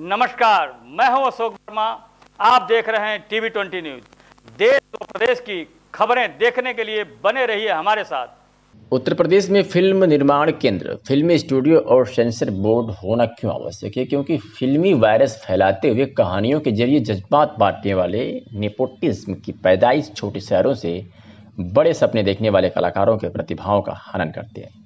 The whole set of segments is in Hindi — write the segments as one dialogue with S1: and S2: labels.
S1: नमस्कार मैं हूं अशोक वर्मा आप देख रहे हैं टीवी ट्वेंटी न्यूज देश और प्रदेश की खबरें देखने के लिए बने रहिए हमारे साथ उत्तर प्रदेश में फिल्म निर्माण केंद्र फिल्म स्टूडियो और सेंसर बोर्ड होना क्यों आवश्यक है क्योंकि फिल्मी वायरस फैलाते हुए कहानियों के जरिए जज्बात बांटने वाले नेपोटिज्म की पैदाइश छोटे शहरों से बड़े सपने देखने वाले कलाकारों के प्रतिभाओं का हनन करते हैं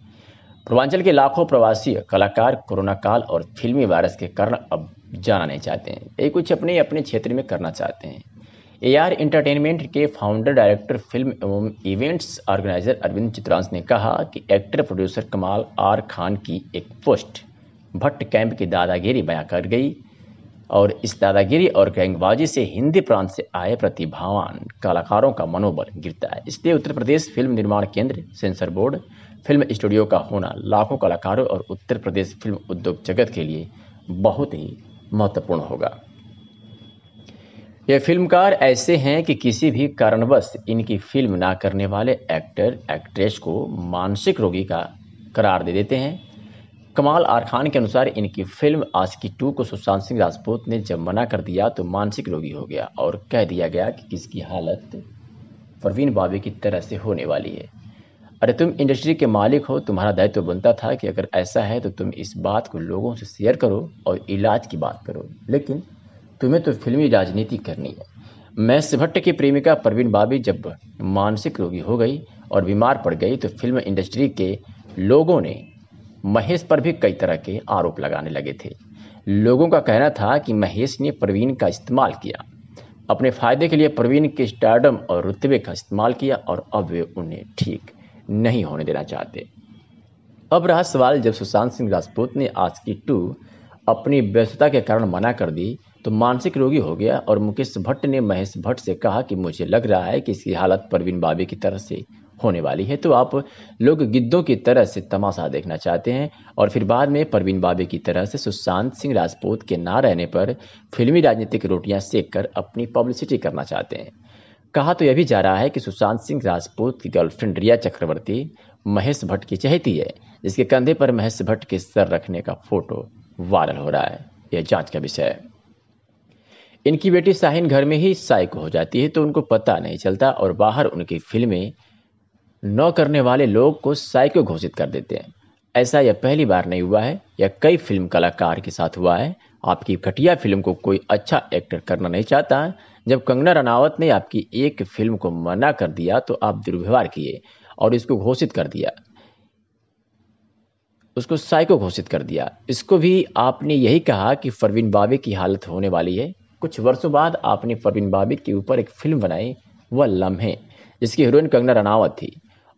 S1: पूर्वांचल के लाखों प्रवासी कलाकार कोरोना काल और फिल्मी वायरस के कारण अब जाना नहीं चाहते हैं ये कुछ अपने अपने क्षेत्र में करना चाहते हैं ए आर इंटरटेनमेंट के फाउंडर डायरेक्टर फिल्म एवं इवेंट्स ऑर्गेनाइजर अरविंद चित्रांश ने कहा कि actor producer Kamaal R Khan की एक पोस्ट भट्ट कैंप की दादागिरी बयां कर गई और इस दादागिरी और गैंगबाजी से हिंदी प्रांत से आए प्रतिभावान कलाकारों का मनोबल गिरता है इसलिए उत्तर प्रदेश फिल्म निर्माण केंद्र सेंसर बोर्ड फिल्म स्टूडियो का होना लाखों कलाकारों और उत्तर प्रदेश फिल्म उद्योग जगत के लिए बहुत ही महत्वपूर्ण होगा ये फिल्मकार ऐसे हैं कि किसी भी कारणवश इनकी फिल्म ना करने वाले एक्टर एक्ट्रेस को मानसिक रोगी का करार दे देते हैं कमाल आर खान के अनुसार इनकी फिल्म आसकी टू को सुशांत सिंह राजपूत ने जब मना कर दिया तो मानसिक रोगी हो गया और कह दिया गया कि किसकी हालत परवीन बाबी की तरह से होने वाली है अरे तुम इंडस्ट्री के मालिक हो तुम्हारा दायित्व तो बनता था कि अगर ऐसा है तो तुम इस बात को लोगों से शेयर करो और इलाज की बात करो लेकिन तुम्हें तो फिल्मी राजनीति करनी है मैं भट्ट की प्रेमिका परवीन बाबी जब मानसिक रोगी हो गई और बीमार पड़ गई तो फिल्म इंडस्ट्री के लोगों ने महेश पर भी कई तरह के आरोप लगाने लगे थे लोगों का कहना था कि महेश ने प्रवीण का इस्तेमाल किया अपने फायदे के लिए प्रवीण के स्टार्डम और रुतबे का इस्तेमाल किया और अब वे उन्हें ठीक नहीं होने देना चाहते अब रहा सवाल जब सुशांत सिंह राजपूत ने आज की टू अपनी व्यस्तता के कारण मना कर दी तो मानसिक रोगी हो गया और मुकेश भट्ट ने महेश भट्ट से कहा कि मुझे लग रहा है कि इसकी हालत परवीन बाबी की तरह से होने वाली है तो आप लोग गिद्धों की तरह से तमाशा देखना चाहते हैं और फिर बाद में परवीन बाबे की तरह से सुशांत सिंह राजपूत के ना रहने पर फिल्मी राजनीतिक रोटियां सेक कर अपनी पब्लिसिटी करना चाहते हैं कहा तो यह भी जा रहा है कि सुशांत सिंह राजपूत की गर्लफ्रेंड रिया चक्रवर्ती महेश भट्ट की चहेती है जिसके कंधे पर महेश भट्ट के सर रखने का फोटो वायरल हो रहा है यह जांच का विषय है इनकी बेटी साहिन घर में ही साइक हो जाती है तो उनको पता नहीं चलता और बाहर उनकी फिल्में न करने वाले लोग को साइको घोषित कर देते हैं ऐसा यह पहली बार नहीं हुआ है यह कई फिल्म कलाकार के साथ हुआ है आपकी घटिया फिल्म को कोई अच्छा एक्टर करना नहीं चाहता जब कंगना रनावत ने आपकी एक फिल्म को मना कर दिया तो आप दुर्व्यवहार किए और इसको घोषित कर दिया उसको साइको घोषित कर दिया इसको भी आपने यही कहा कि फरवीन बाबे की हालत होने वाली है कुछ वर्षों बाद आपने फरवीन बाबे के ऊपर एक फिल्म बनाई वह लम्हे जिसकी हीरोइन कंगना रनावत थी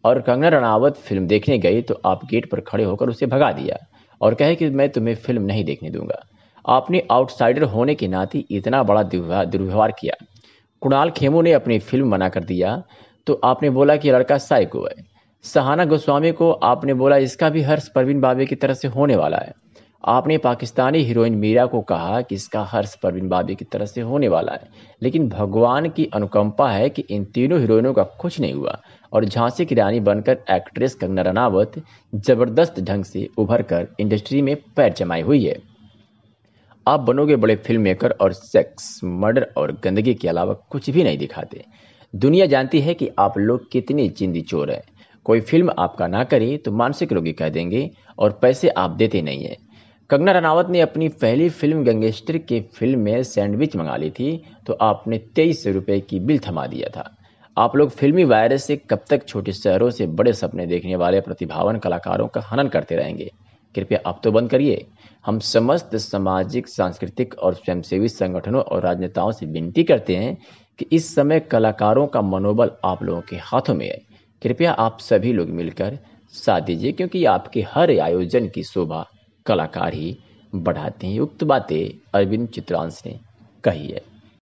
S1: और कंगना रनावत फिल्म देखने गई तो आप गेट पर खड़े होकर उसे भगा दिया और कहे कि मैं तुम्हें फिल्म नहीं देखने दूंगा आपने आउटसाइडर होने के नाते इतना बड़ा दुर्व्यवहार किया कुणाल खेमू ने अपनी फिल्म मना कर दिया तो आपने बोला कि लड़का साइको है सहाना गोस्वामी को आपने बोला इसका भी हर्ष परवीन बाबे की तरह से होने वाला है आपने पाकिस्तानी हीरोइन मीरा को कहा कि इसका हर्ष परवीन बाबे की तरह से होने वाला है लेकिन भगवान की अनुकंपा है कि इन तीनों हीरोइनों का कुछ नहीं हुआ और झांसी की रानी बनकर एक्ट्रेस कंगना रनावत जबरदस्त ढंग से उभर कर इंडस्ट्री में पैर जमाई हुई है आप बनोगे बड़े फिल्म मेकर और सेक्स मर्डर और गंदगी के अलावा कुछ भी नहीं दिखाते दुनिया जानती है कि आप लोग कितने जिंदी चोर हैं कोई फिल्म आपका ना करे तो मानसिक रोगी कह देंगे और पैसे आप देते नहीं है कंगना रनावत ने अपनी पहली फिल्म गंगेस्टर के फिल्म में सैंडविच मंगा ली थी तो आपने तेईस रुपए की बिल थमा दिया था आप लोग फिल्मी वायरस से कब तक छोटे शहरों से बड़े सपने देखने वाले प्रतिभावन कलाकारों का हनन करते रहेंगे कृपया आप तो बंद करिए हम समस्त सामाजिक सांस्कृतिक और स्वयंसेवी संगठनों और राजनेताओं से विनती करते हैं कि इस समय कलाकारों का मनोबल आप लोगों के हाथों में है कृपया आप सभी लोग मिलकर साथ दीजिए क्योंकि आपके हर आयोजन की शोभा कलाकार ही बढ़ाते हैं उक्त बातें अरविंद चित्रांश ने कही है